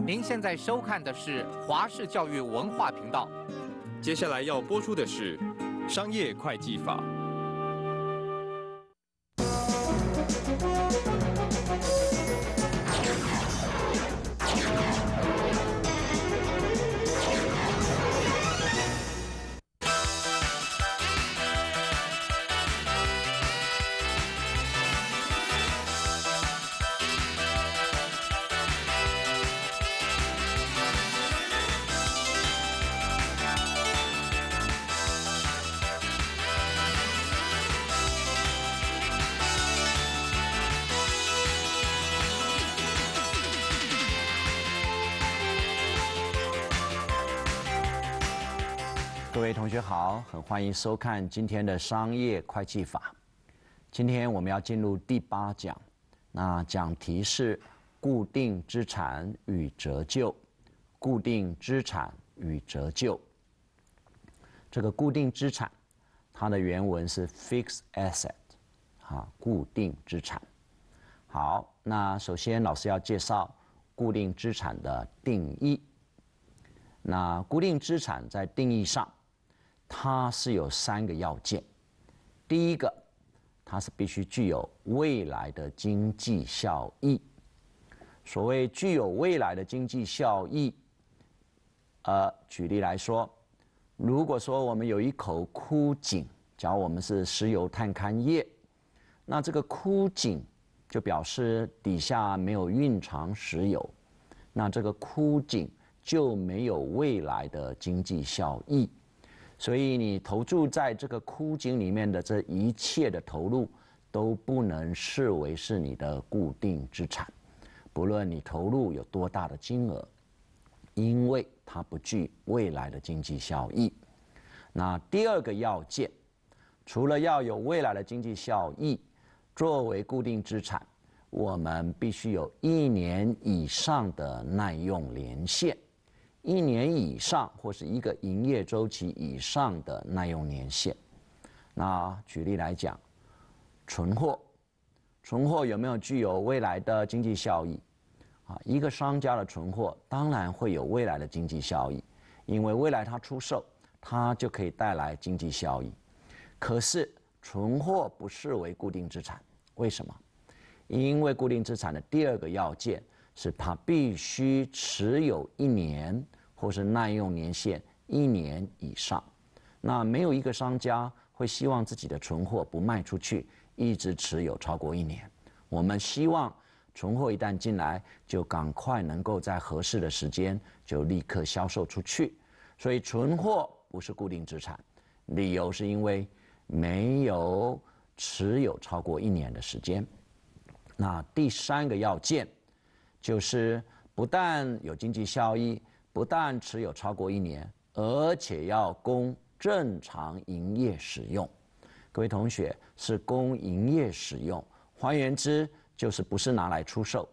您现在收看的是华视教育文化频道，接下来要播出的是商业会计法。欢迎收看今天的商业会计法。今天我们要进入第八讲，那讲题是固定资产与折旧。固定资产与折旧。这个固定资产，它的原文是 fixed asset，啊，固定资产。好，那首先老师要介绍固定资产的定义。那固定资产在定义上。它是有三个要件，第一个，它是必须具有未来的经济效益。所谓具有未来的经济效益，呃，举例来说，如果说我们有一口枯井，假如我们是石油、探勘业，那这个枯井就表示底下没有蕴藏石油，那这个枯井就没有未来的经济效益。所以，你投注在这个枯井里面的这一切的投入，都不能视为是你的固定资产，不论你投入有多大的金额，因为它不具未来的经济效益。那第二个要件，除了要有未来的经济效益作为固定资产，我们必须有一年以上的耐用年限。一年以上或是一个营业周期以上的耐用年限。那举例来讲，存货，存货有没有具有未来的经济效益？啊，一个商家的存货当然会有未来的经济效益，因为未来他出售，他就可以带来经济效益。可是存货不视为固定资产，为什么？因为固定资产的第二个要件是它必须持有一年。或是耐用年限一年以上，那没有一个商家会希望自己的存货不卖出去，一直持有超过一年。我们希望存货一旦进来，就赶快能够在合适的时间就立刻销售出去。所以存货不是固定资产，理由是因为没有持有超过一年的时间。那第三个要件就是不但有经济效益。不但持有超过一年，而且要供正常营业使用。各位同学是供营业使用，换言之就是不是拿来出售。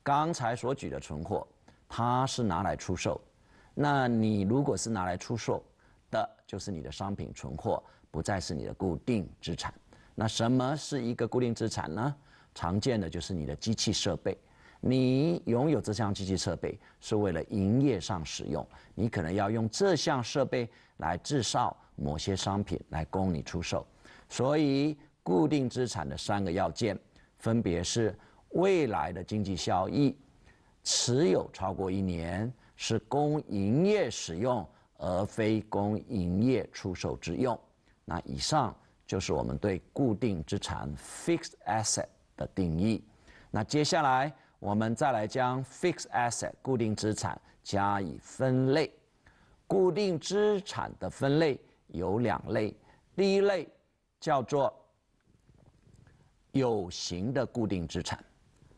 刚才所举的存货，它是拿来出售。那你如果是拿来出售的，就是你的商品存货不再是你的固定资产。那什么是一个固定资产呢？常见的就是你的机器设备。你拥有这项机器设备是为了营业上使用，你可能要用这项设备来制造某些商品来供你出售，所以固定资产的三个要件分别是未来的经济效益、持有超过一年、是供营业使用而非供营业出售之用。那以上就是我们对固定资产 （fixed asset） 的定义。那接下来。我们再来将 fixed asset 固定资产加以分类。固定资产的分类有两类，第一类叫做有形的固定资产，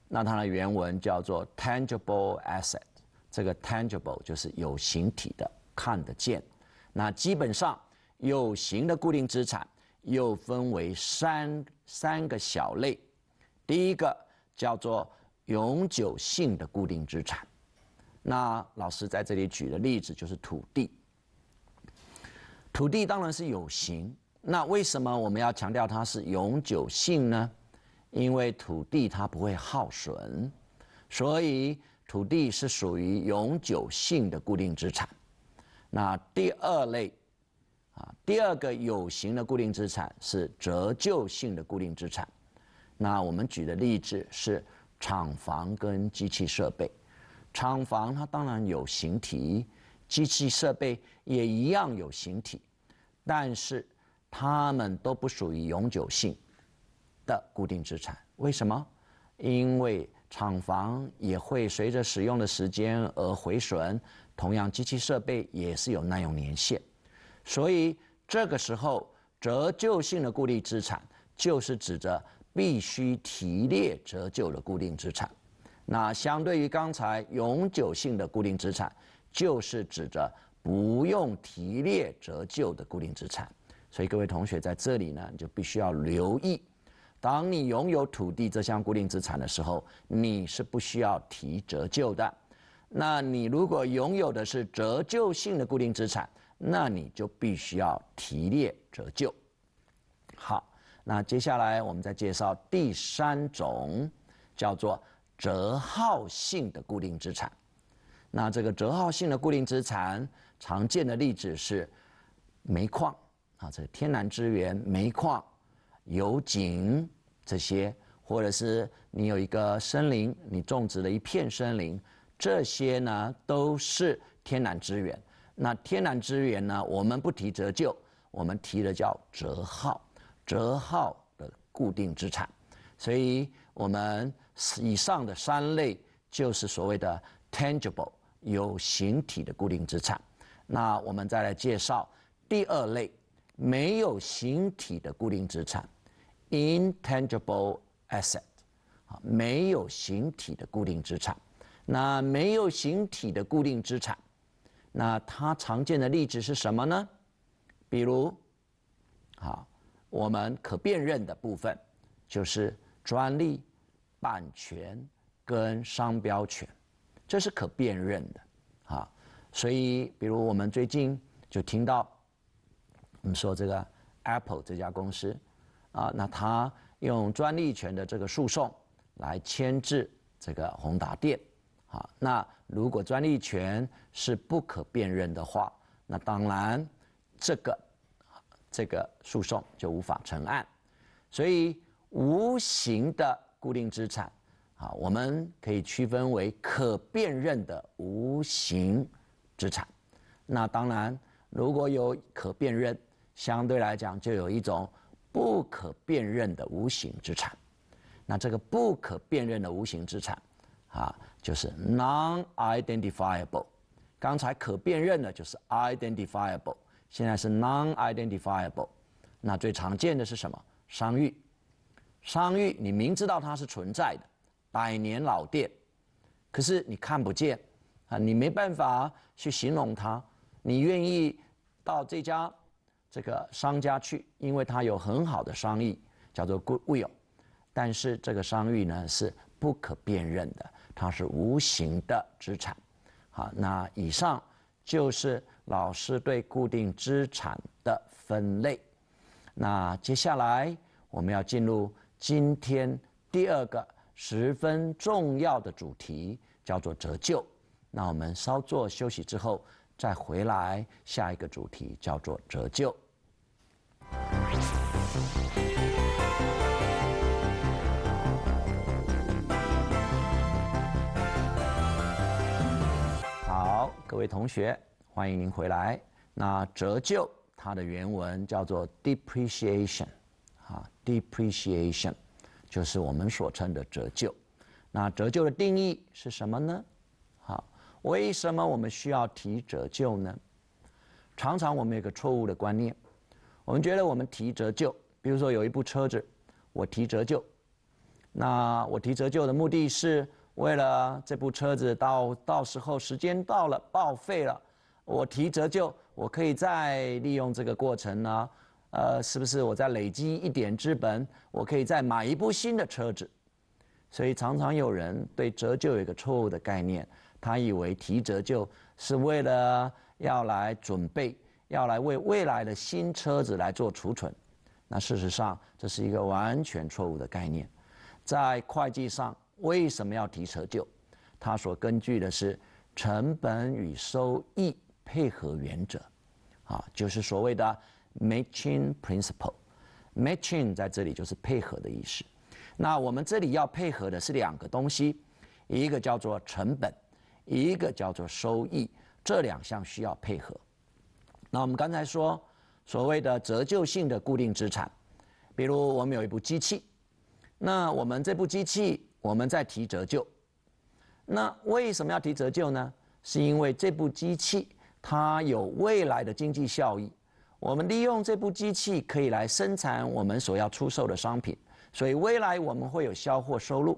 那它的原文叫做 tangible asset。这个 tangible 就是有形体的，看得见。那基本上有形的固定资产又分为三三个小类，第一个叫做永久性的固定资产，那老师在这里举的例子就是土地。土地当然是有形，那为什么我们要强调它是永久性呢？因为土地它不会耗损，所以土地是属于永久性的固定资产。那第二类，啊，第二个有形的固定资产是折旧性的固定资产。那我们举的例子是。厂房跟机器设备，厂房它当然有形体，机器设备也一样有形体，但是它们都不属于永久性的固定资产。为什么？因为厂房也会随着使用的时间而毁损，同样机器设备也是有耐用年限，所以这个时候折旧性的固定资产就是指着。必须提列折旧的固定资产，那相对于刚才永久性的固定资产，就是指着不用提列折旧的固定资产。所以各位同学在这里呢，你就必须要留意，当你拥有土地这项固定资产的时候，你是不需要提折旧的。那你如果拥有的是折旧性的固定资产，那你就必须要提列折旧。好。那接下来我们再介绍第三种，叫做折耗性的固定资产。那这个折耗性的固定资产，常见的例子是煤矿啊，这天然资源；煤矿、油井这些，或者是你有一个森林，你种植了一片森林，这些呢都是天然资源。那天然资源呢，我们不提折旧，我们提的叫折耗。折号的固定资产，所以我们以上的三类就是所谓的 tangible 有形体的固定资产。那我们再来介绍第二类没有形体的固定资产 intangible asset 没有形体的固定资产。那没有形体的固定资产，那它常见的例子是什么呢？比如，好。我们可辨认的部分，就是专利、版权跟商标权，这是可辨认的，啊，所以比如我们最近就听到，我们说这个 Apple 这家公司，啊，那他用专利权的这个诉讼来牵制这个宏达电，啊，那如果专利权是不可辨认的话，那当然这个。这个诉讼就无法成案，所以无形的固定资产，啊，我们可以区分为可辨认的无形资产。那当然，如果有可辨认，相对来讲就有一种不可辨认的无形资产。那这个不可辨认的无形资产，啊，就是 non identifiable。刚才可辨认的，就是 identifiable。现在是 non-identifiable，那最常见的是什么？商誉。商誉你明知道它是存在的，百年老店，可是你看不见，啊，你没办法去形容它。你愿意到这家这个商家去，因为它有很好的商誉，叫做 goodwill。但是这个商誉呢是不可辨认的，它是无形的资产。好，那以上就是。老师对固定资产的分类。那接下来我们要进入今天第二个十分重要的主题，叫做折旧。那我们稍作休息之后再回来。下一个主题叫做折旧。好，各位同学。欢迎您回来。那折旧，它的原文叫做 depreciation，啊，depreciation 就是我们所称的折旧。那折旧的定义是什么呢？好，为什么我们需要提折旧呢？常常我们有个错误的观念，我们觉得我们提折旧，比如说有一部车子，我提折旧，那我提折旧的目的是为了这部车子到到时候时间到了报废了。我提折旧，我可以再利用这个过程呢。呃，是不是我再累积一点资本，我可以再买一部新的车子？所以常常有人对折旧有一个错误的概念，他以为提折旧是为了要来准备，要来为未来的新车子来做储存。那事实上这是一个完全错误的概念。在会计上，为什么要提折旧？它所根据的是成本与收益。配合原则，啊，就是所谓的 matching principle。matching 在这里就是配合的意思。那我们这里要配合的是两个东西，一个叫做成本，一个叫做收益，这两项需要配合。那我们刚才说，所谓的折旧性的固定资产，比如我们有一部机器，那我们这部机器我们在提折旧，那为什么要提折旧呢？是因为这部机器。它有未来的经济效益，我们利用这部机器可以来生产我们所要出售的商品，所以未来我们会有销货收入。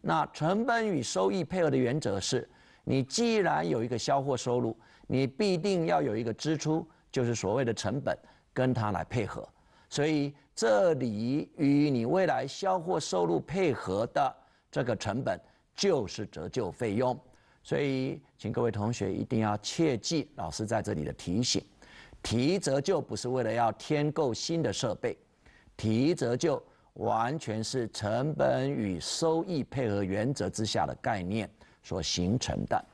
那成本与收益配合的原则是，你既然有一个销货收入，你必定要有一个支出，就是所谓的成本，跟它来配合。所以这里与你未来销货收入配合的这个成本就是折旧费用。所以，请各位同学一定要切记老师在这里的提醒。提折旧不是为了要添购新的设备，提折旧完全是成本与收益配合原则之下的概念所形成的。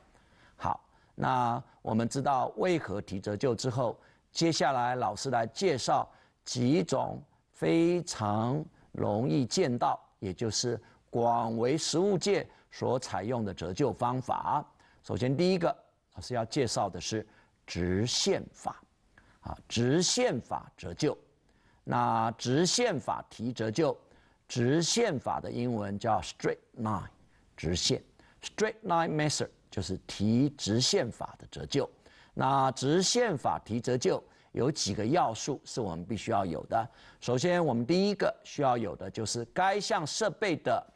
好，那我们知道为何提折旧之后，接下来老师来介绍几种非常容易见到，也就是广为实物界。所采用的折旧方法，首先第一个老师要介绍的是直线法，啊，直线法折旧。那直线法提折旧，直线法的英文叫 straight line，直线 straight line method 就是提直线法的折旧。那直线法提折旧有几个要素是我们必须要有的。首先，我们第一个需要有的就是该项设备的。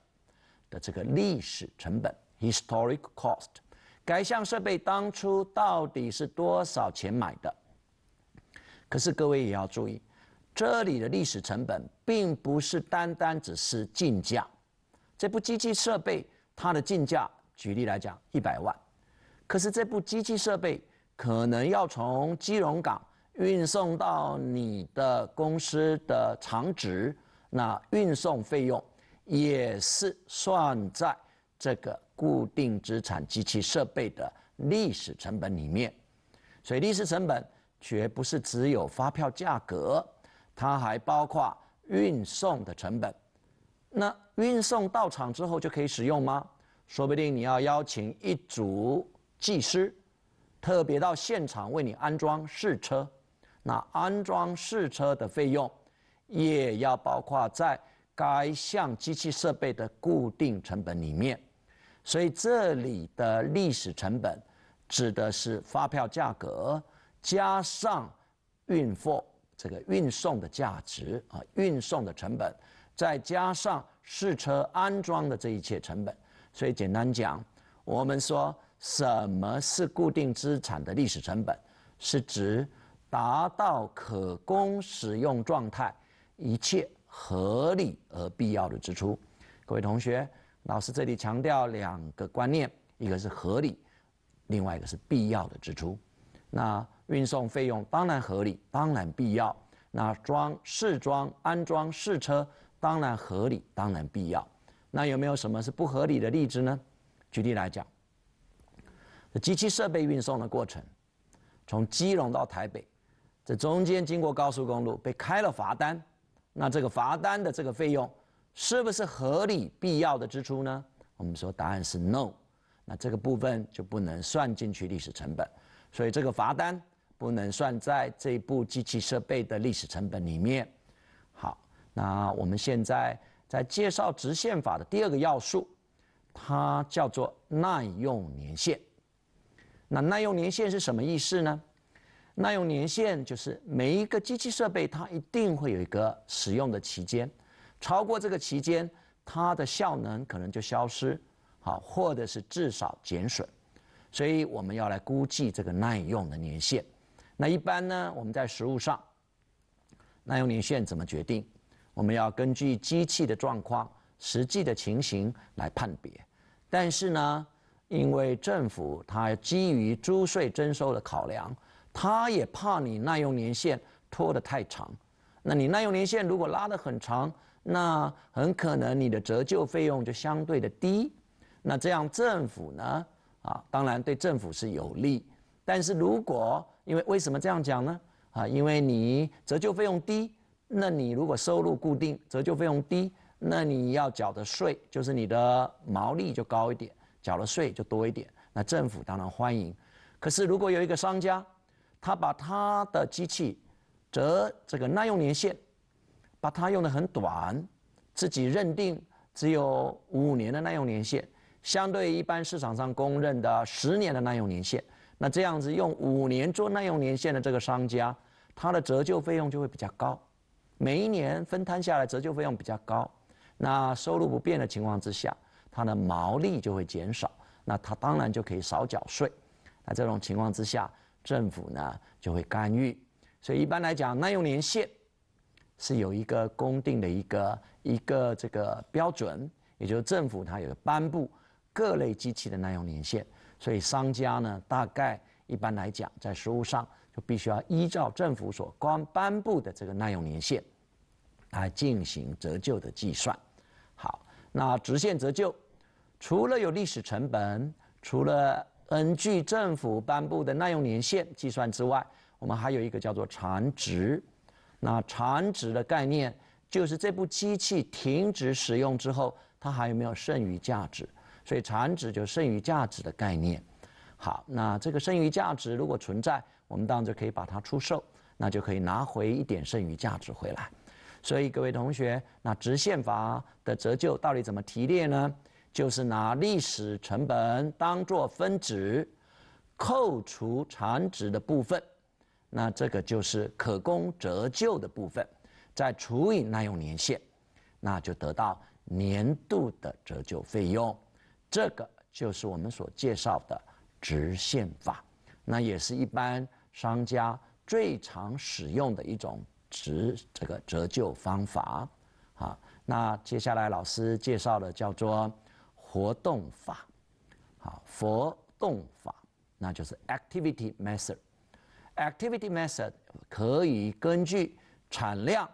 的这个历史成本 （historic cost），该项设备当初到底是多少钱买的？可是各位也要注意，这里的历史成本并不是单单只是进价。这部机器设备它的进价，举例来讲一百万，可是这部机器设备可能要从基隆港运送到你的公司的厂址，那运送费用。也是算在这个固定资产及其设备的历史成本里面，所以历史成本绝不是只有发票价格，它还包括运送的成本。那运送到场之后就可以使用吗？说不定你要邀请一组技师，特别到现场为你安装试车，那安装试车的费用也要包括在。该项机器设备的固定成本里面，所以这里的历史成本指的是发票价格加上运货这个运送的价值啊，运送的成本，再加上试车安装的这一切成本。所以简单讲，我们说什么是固定资产的历史成本，是指达到可供使用状态一切。合理而必要的支出，各位同学，老师这里强调两个观念，一个是合理，另外一个是必要的支出。那运送费用当然合理，当然必要。那装试装、安装试车当然合理，当然必要。那有没有什么是不合理的例子呢？举例来讲，机器设备运送的过程，从基隆到台北，这中间经过高速公路被开了罚单。那这个罚单的这个费用，是不是合理必要的支出呢？我们说答案是 no，那这个部分就不能算进去历史成本，所以这个罚单不能算在这部机器设备的历史成本里面。好，那我们现在在介绍直线法的第二个要素，它叫做耐用年限。那耐用年限是什么意思呢？耐用年限就是每一个机器设备，它一定会有一个使用的期间，超过这个期间，它的效能可能就消失，好，或者是至少减损，所以我们要来估计这个耐用的年限。那一般呢，我们在实物上，耐用年限怎么决定？我们要根据机器的状况、实际的情形来判别。但是呢，因为政府它基于租税征收的考量。他也怕你耐用年限拖得太长，那你耐用年限如果拉得很长，那很可能你的折旧费用就相对的低，那这样政府呢啊，当然对政府是有利。但是如果因为为什么这样讲呢啊？因为你折旧费用低，那你如果收入固定，折旧费用低，那你要缴的税就是你的毛利就高一点，缴了税就多一点，那政府当然欢迎。可是如果有一个商家，他把他的机器折这个耐用年限，把它用的很短，自己认定只有五年的耐用年限，相对一般市场上公认的十年的耐用年限，那这样子用五年做耐用年限的这个商家，他的折旧费用就会比较高，每一年分摊下来折旧费用比较高，那收入不变的情况之下，他的毛利就会减少，那他当然就可以少缴税，那这种情况之下。政府呢就会干预，所以一般来讲，耐用年限是有一个公定的一个一个这个标准，也就是政府它有颁布各类机器的耐用年限，所以商家呢大概一般来讲，在实物上就必须要依照政府所光颁布的这个耐用年限来进行折旧的计算。好，那直线折旧除了有历史成本，除了根据政府颁布的耐用年限计算之外，我们还有一个叫做残值。那残值的概念就是这部机器停止使用之后，它还有没有剩余价值？所以残值就剩余价值的概念。好，那这个剩余价值如果存在，我们当然就可以把它出售，那就可以拿回一点剩余价值回来。所以各位同学，那直线法的折旧到底怎么提炼呢？就是拿历史成本当做分值，扣除残值的部分，那这个就是可供折旧的部分，再除以耐用年限，那就得到年度的折旧费用。这个就是我们所介绍的直线法，那也是一般商家最常使用的一种折这个折旧方法。好，那接下来老师介绍的叫做。活动法，好，活动法，那就是 activity method。activity method 可以根据产量，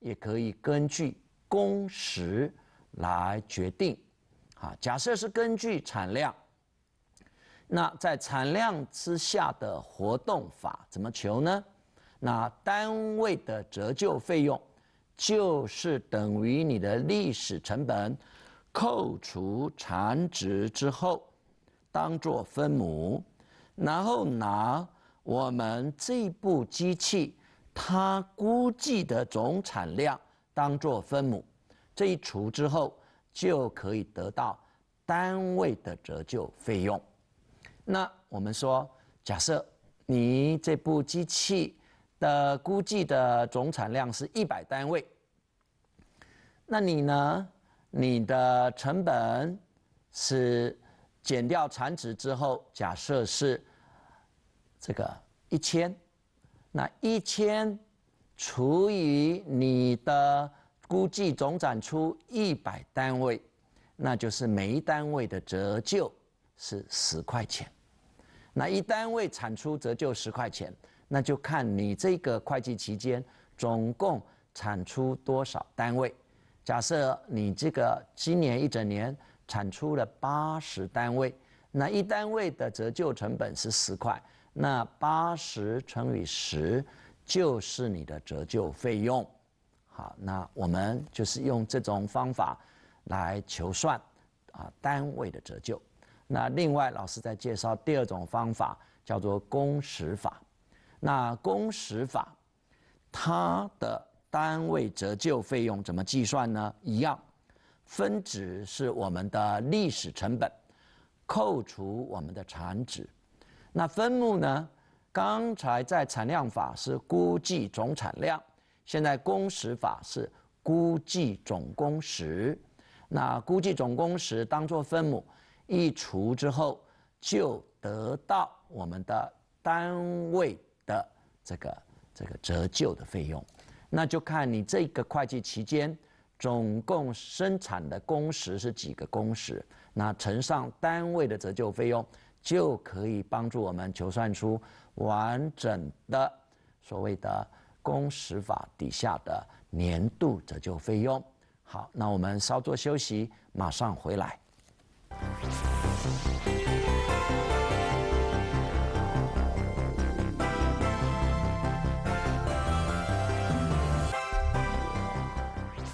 也可以根据工时来决定。好，假设是根据产量，那在产量之下的活动法怎么求呢？那单位的折旧费用就是等于你的历史成本。扣除残值之后，当做分母，然后拿我们这部机器它估计的总产量当做分母，这一除之后就可以得到单位的折旧费用。那我们说，假设你这部机器的估计的总产量是一百单位，那你呢？你的成本是减掉产值之后，假设是这个一千，那一千除以你的估计总产出一百单位，那就是每一单位的折旧是十块钱。那一单位产出折旧十块钱，那就看你这个会计期间总共产出多少单位。假设你这个今年一整年产出了八十单位，那一单位的折旧成本是十块，那八十乘以十就是你的折旧费用。好，那我们就是用这种方法来求算啊单位的折旧。那另外，老师在介绍第二种方法，叫做工时法。那工时法，它的。单位折旧费用怎么计算呢？一样，分子是我们的历史成本，扣除我们的产值。那分母呢？刚才在产量法是估计总产量，现在工时法是估计总工时。那估计总工时当做分母，一除之后，就得到我们的单位的这个这个折旧的费用。那就看你这个会计期间总共生产的工时是几个工时，那乘上单位的折旧费用，就可以帮助我们求算出完整的所谓的工时法底下的年度折旧费用。好，那我们稍作休息，马上回来。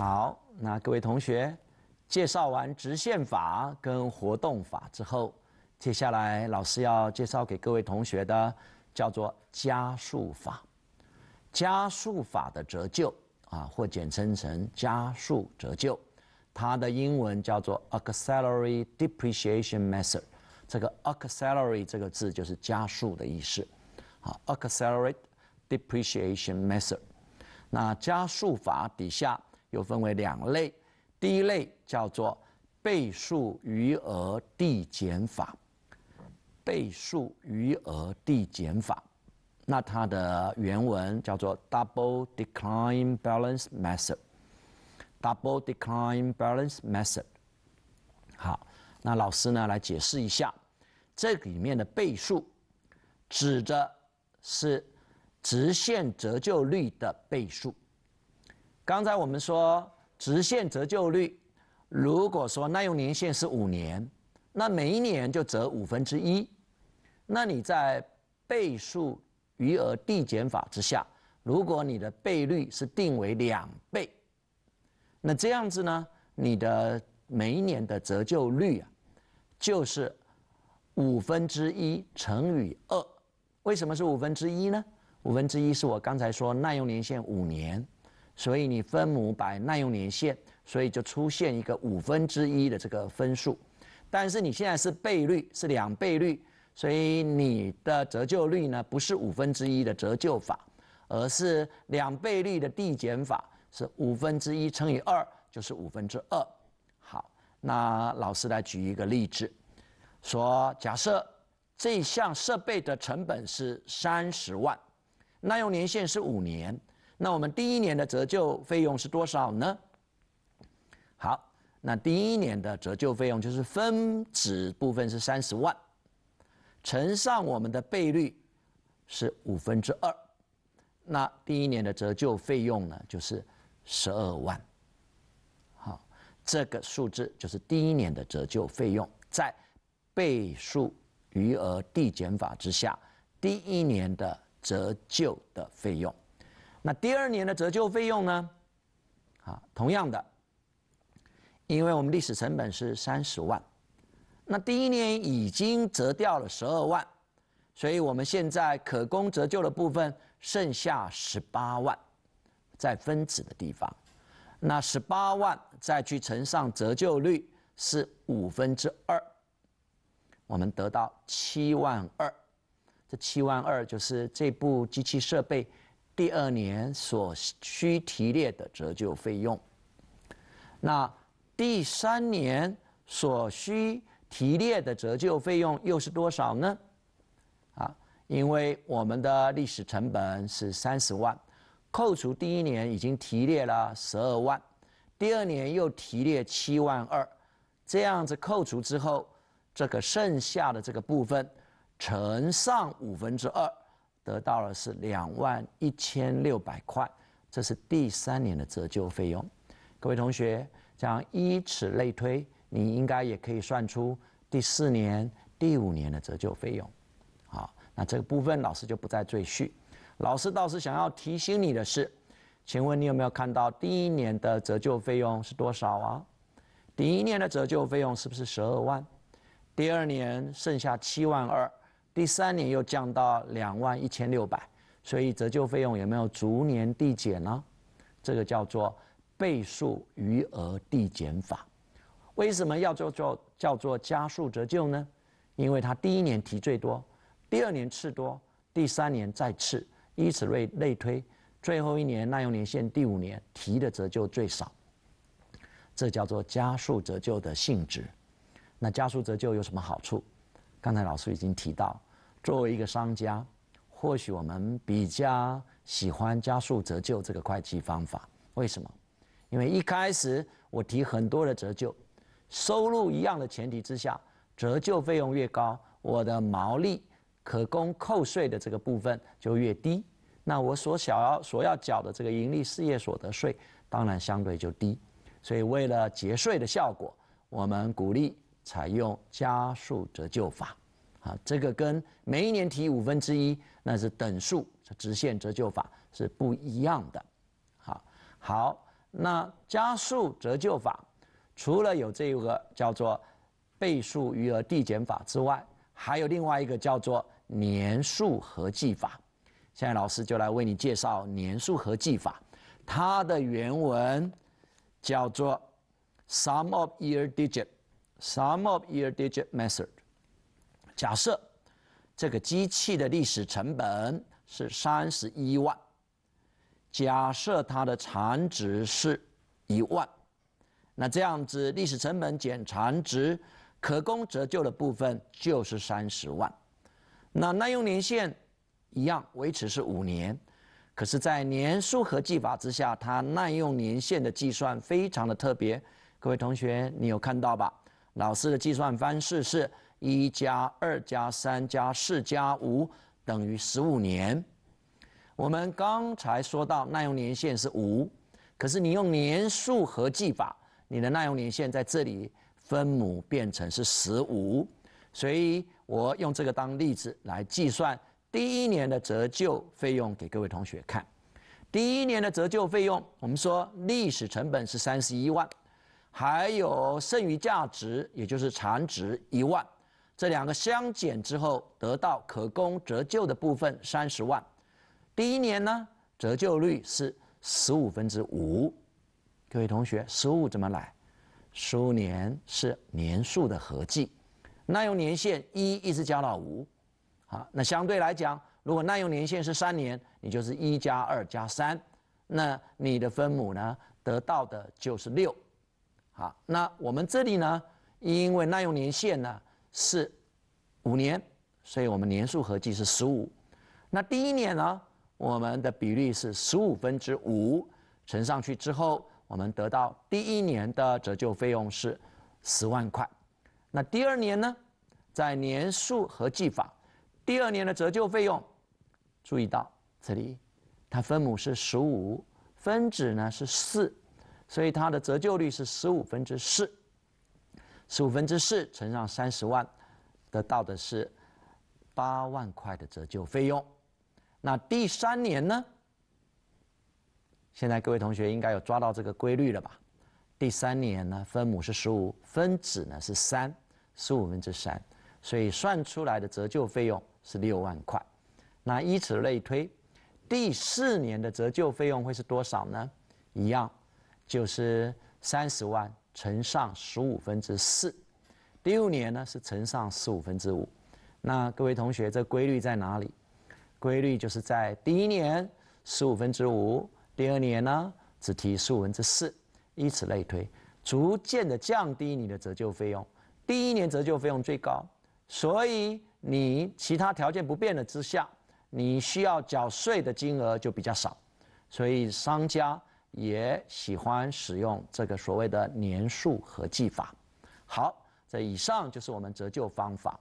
好，那各位同学，介绍完直线法跟活动法之后，接下来老师要介绍给各位同学的叫做加速法。加速法的折旧啊，或简称成加速折旧，它的英文叫做 accelerated e p r e c i a t i o n method。这个 a c c e l e r a t e 这个字就是加速的意思。好 a c c e l e r a t e depreciation method。那加速法底下。又分为两类，第一类叫做倍数余额递减法，倍数余额递减法，那它的原文叫做 double decline balance method，double decline balance method，好，那老师呢来解释一下，这里面的倍数指的是直线折旧率的倍数。刚才我们说直线折旧率，如果说耐用年限是五年，那每一年就折五分之一。那你在倍数余额递减法之下，如果你的倍率是定为两倍，那这样子呢？你的每一年的折旧率啊，就是五分之一乘以二。为什么是五分之一呢？五分之一是我刚才说耐用年限五年。所以你分母摆耐用年限，所以就出现一个五分之一的这个分数。但是你现在是倍率，是两倍率，所以你的折旧率呢不是五分之一的折旧法，而是两倍率的递减法，是五分之一乘以二，就是五分之二。好，那老师来举一个例子，说假设这项设备的成本是三十万，耐用年限是五年。那我们第一年的折旧费用是多少呢？好，那第一年的折旧费用就是分子部分是三十万，乘上我们的倍率是五分之二，那第一年的折旧费用呢就是十二万。好，这个数字就是第一年的折旧费用，在倍数余额递减法之下，第一年的折旧的费用。那第二年的折旧费用呢？啊，同样的，因为我们历史成本是三十万，那第一年已经折掉了十二万，所以我们现在可供折旧的部分剩下十八万，在分子的地方。那十八万再去乘上折旧率是五分之二，我们得到七万二。这七万二就是这部机器设备。第二年所需提列的折旧费用，那第三年所需提列的折旧费用又是多少呢？啊，因为我们的历史成本是三十万，扣除第一年已经提列了十二万，第二年又提列七万二，这样子扣除之后，这个剩下的这个部分乘上五分之二。得到了是两万一千六百块，这是第三年的折旧费用。各位同学，这样依此类推，你应该也可以算出第四年、第五年的折旧费用。好，那这个部分老师就不再赘叙。老师倒是想要提醒你的是，请问你有没有看到第一年的折旧费用是多少啊？第一年的折旧费用是不是十二万？第二年剩下七万二。第三年又降到两万一千六百，所以折旧费用有没有逐年递减呢？这个叫做倍数余额递减法。为什么叫做做叫做加速折旧呢？因为它第一年提最多，第二年次多，第三年再次，以此类类推，最后一年耐用年限第五年提的折旧最少。这叫做加速折旧的性质。那加速折旧有什么好处？刚才老师已经提到，作为一个商家，或许我们比较喜欢加速折旧这个会计方法。为什么？因为一开始我提很多的折旧，收入一样的前提之下，折旧费用越高，我的毛利可供扣税的这个部分就越低，那我所想要所要缴的这个盈利事业所得税当然相对就低。所以为了节税的效果，我们鼓励。采用加速折旧法，啊，这个跟每一年提五分之一，那是等数直线折旧法是不一样的。好，好，那加速折旧法除了有这个叫做倍数余额递减法之外，还有另外一个叫做年数合计法。现在老师就来为你介绍年数合计法，它的原文叫做 “sum of year digit”。Sum of year digit method。假设这个机器的历史成本是三十一万，假设它的残值是一万，那这样子历史成本减残值，可供折旧的部分就是三十万。那耐用年限一样维持是五年，可是，在年数合计法之下，它耐用年限的计算非常的特别。各位同学，你有看到吧？老师的计算方式是：一加二加三加四加五等于十五年。我们刚才说到耐用年限是五，可是你用年数合计法，你的耐用年限在这里分母变成是十五，所以我用这个当例子来计算第一年的折旧费用给各位同学看。第一年的折旧费用，我们说历史成本是三十一万。还有剩余价值，也就是残值一万，这两个相减之后得到可供折旧的部分三十万。第一年呢，折旧率是十五分之五。各位同学，十五怎么来？十五年是年数的合计，耐用年限一一直加到五，好，那相对来讲，如果耐用年限是三年，你就是一加二加三，那你的分母呢，得到的就是六。那我们这里呢，因为耐用年限呢是五年，所以我们年数合计是十五。那第一年呢，我们的比率是十五分之五乘上去之后，我们得到第一年的折旧费用是十万块。那第二年呢，在年数合计法，第二年的折旧费用，注意到这里，它分母是十五，分子呢是四。所以它的折旧率是十五分之四，十五分之四乘上三十万，得到的是八万块的折旧费用。那第三年呢？现在各位同学应该有抓到这个规律了吧？第三年呢，分母是十五，分子呢是三，十五分之三，所以算出来的折旧费用是六万块。那依此类推，第四年的折旧费用会是多少呢？一样。就是三十万乘上十五分之四，第六年呢是乘上十五分之五。那各位同学，这规律在哪里？规律就是在第一年十五分之五，第二年呢只提十五分之四，以此类推，逐渐的降低你的折旧费用。第一年折旧费用最高，所以你其他条件不变的之下，你需要缴税的金额就比较少。所以商家。也喜欢使用这个所谓的年数合计法。好，这以上就是我们折旧方法。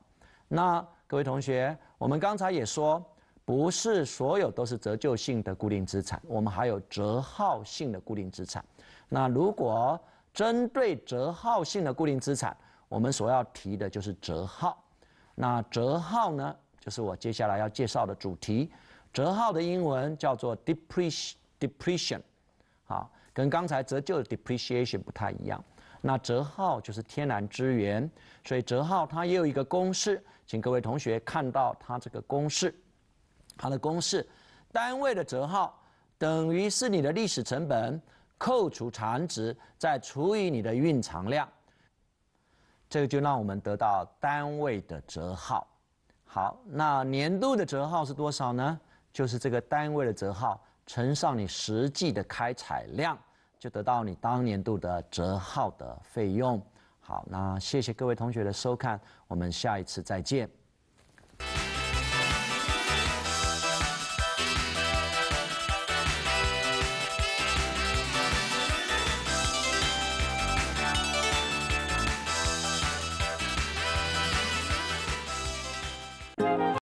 那各位同学，我们刚才也说，不是所有都是折旧性的固定资产，我们还有折耗性的固定资产。那如果针对折耗性的固定资产，我们所要提的就是折耗。那折耗呢，就是我接下来要介绍的主题。折耗的英文叫做 depreciation。好，跟刚才折旧 depreciation 不太一样，那折号就是天然资源，所以折号它也有一个公式，请各位同学看到它这个公式，它的公式，单位的折号等于是你的历史成本扣除残值，再除以你的蕴藏量，这个就让我们得到单位的折号。好，那年度的折号是多少呢？就是这个单位的折号。乘上你实际的开采量，就得到你当年度的折耗的费用。好，那谢谢各位同学的收看，我们下一次再见。